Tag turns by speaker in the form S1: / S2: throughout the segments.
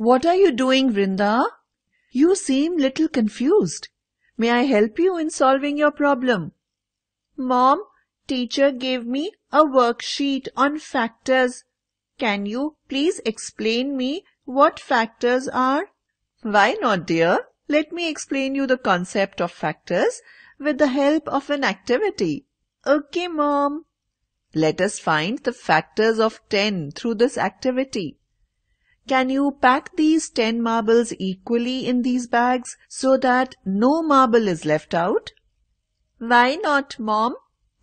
S1: What are you doing, Vrinda? You seem little confused. May I help you in solving your problem? Mom, teacher gave me a worksheet on factors. Can you please explain me what factors are? Why not, dear? Let me explain you the concept of factors with the help of an activity. Okay, mom. Let us find the factors of 10 through this activity. Can you pack these 10 marbles equally in these bags so that no marble is left out? Why not, mom?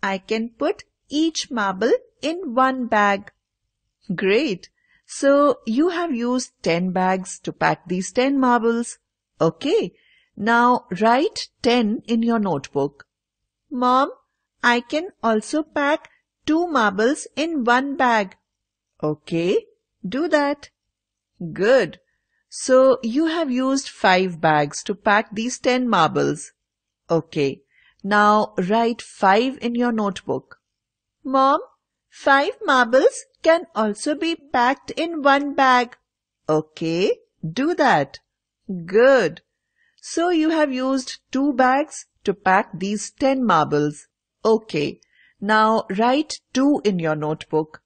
S1: I can put each marble in one bag. Great. So you have used 10 bags to pack these 10 marbles. Okay. Now write 10 in your notebook. Mom, I can also pack two marbles in one bag. Okay. Do that. Good. So you have used five bags to pack these ten marbles. Okay. Now write five in your notebook. Mom, five marbles can also be packed in one bag. Okay. Do that. Good. So you have used two bags to pack these ten marbles. Okay. Now write two in your notebook.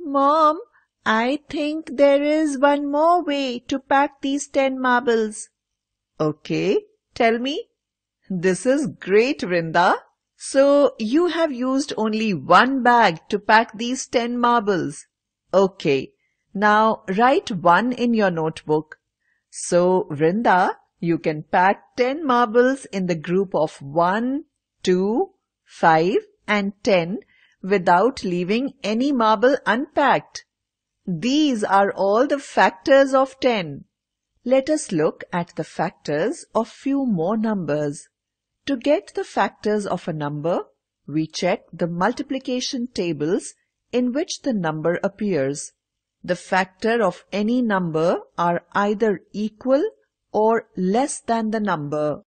S1: Mom, I think there is one more way to pack these ten marbles. Okay, tell me. This is great, Vrinda. So you have used only one bag to pack these ten marbles. Okay, now write one in your notebook. So, Vrinda, you can pack ten marbles in the group of one, two, five, and ten without leaving any marble unpacked. These are all the factors of 10. Let us look at the factors of few more numbers. To get the factors of a number, we check the multiplication tables in which the number appears. The factor of any number are either equal or less than the number.